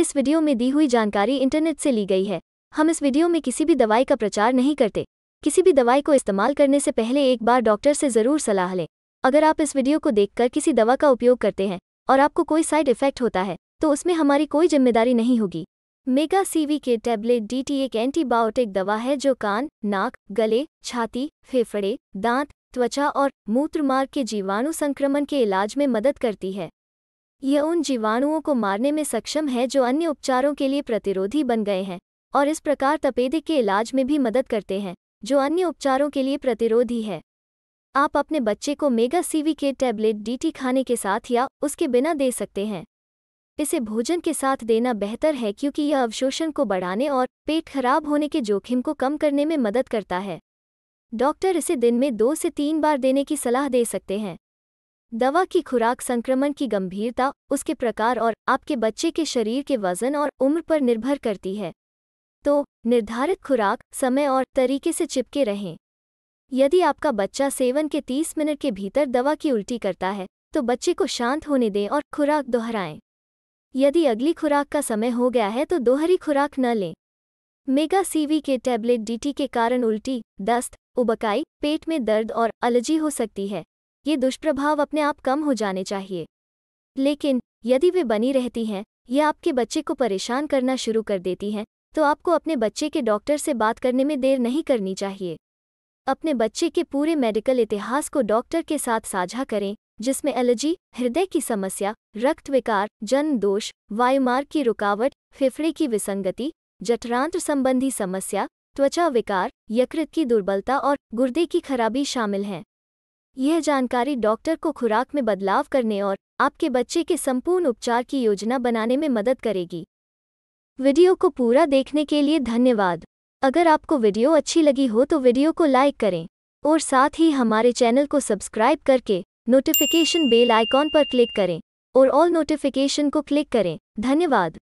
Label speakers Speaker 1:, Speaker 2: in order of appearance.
Speaker 1: इस वीडियो में दी हुई जानकारी इंटरनेट से ली गई है हम इस वीडियो में किसी भी दवाई का प्रचार नहीं करते किसी भी दवाई को इस्तेमाल करने से पहले एक बार डॉक्टर से ज़रूर सलाह लें अगर आप इस वीडियो को देखकर किसी दवा का उपयोग करते हैं और आपको कोई साइड इफेक्ट होता है तो उसमें हमारी कोई जिम्मेदारी नहीं होगी मेगा सीवी के टैबलेट डीटी एक एंटीबायोटिक दवा है जो कान नाक गले छाती फेफड़े दांत त्वचा और मूत्रमार्ग के जीवाणु संक्रमण के इलाज में मदद करती है यह उन जीवाणुओं को मारने में सक्षम है जो अन्य उपचारों के लिए प्रतिरोधी बन गए हैं और इस प्रकार तपेदिक के इलाज में भी मदद करते हैं जो अन्य उपचारों के लिए प्रतिरोधी है आप अपने बच्चे को मेगा सीवी के टैबलेट डीटी खाने के साथ या उसके बिना दे सकते हैं इसे भोजन के साथ देना बेहतर है क्योंकि यह अवशोषण को बढ़ाने और पेट खराब होने के जोखिम को कम करने में मदद करता है डॉक्टर इसे दिन में दो से तीन बार देने की सलाह दे सकते हैं दवा की खुराक संक्रमण की गंभीरता उसके प्रकार और आपके बच्चे के शरीर के वजन और उम्र पर निर्भर करती है तो निर्धारित खुराक समय और तरीके से चिपके रहें यदि आपका बच्चा सेवन के 30 मिनट के भीतर दवा की उल्टी करता है तो बच्चे को शांत होने दें और खुराक दोहराएं यदि अगली खुराक का समय हो गया है तो दोहरी खुराक न लें मेगा सीवी के टैबलेट डीटी के कारण उल्टी दस्त उबकाई पेट में दर्द और एलर्जी हो सकती है ये दुष्प्रभाव अपने आप कम हो जाने चाहिए लेकिन यदि वे बनी रहती हैं या आपके बच्चे को परेशान करना शुरू कर देती हैं तो आपको अपने बच्चे के डॉक्टर से बात करने में देर नहीं करनी चाहिए अपने बच्चे के पूरे मेडिकल इतिहास को डॉक्टर के साथ साझा करें जिसमें एलर्जी हृदय की समस्या रक्त विकार जन्म दोष वायुमार्ग की रुकावट फेफड़े की विसंगति जठरांत्र संबंधी समस्या त्वचा विकार यकृत की दुर्बलता और गुर्दे की खराबी शामिल हैं यह जानकारी डॉक्टर को खुराक में बदलाव करने और आपके बच्चे के संपूर्ण उपचार की योजना बनाने में मदद करेगी वीडियो को पूरा देखने के लिए धन्यवाद अगर आपको वीडियो अच्छी लगी हो तो वीडियो को लाइक करें और साथ ही हमारे चैनल को सब्सक्राइब करके नोटिफिकेशन बेल आइकॉन पर क्लिक करें और ऑल नोटिफिकेशन को क्लिक करें धन्यवाद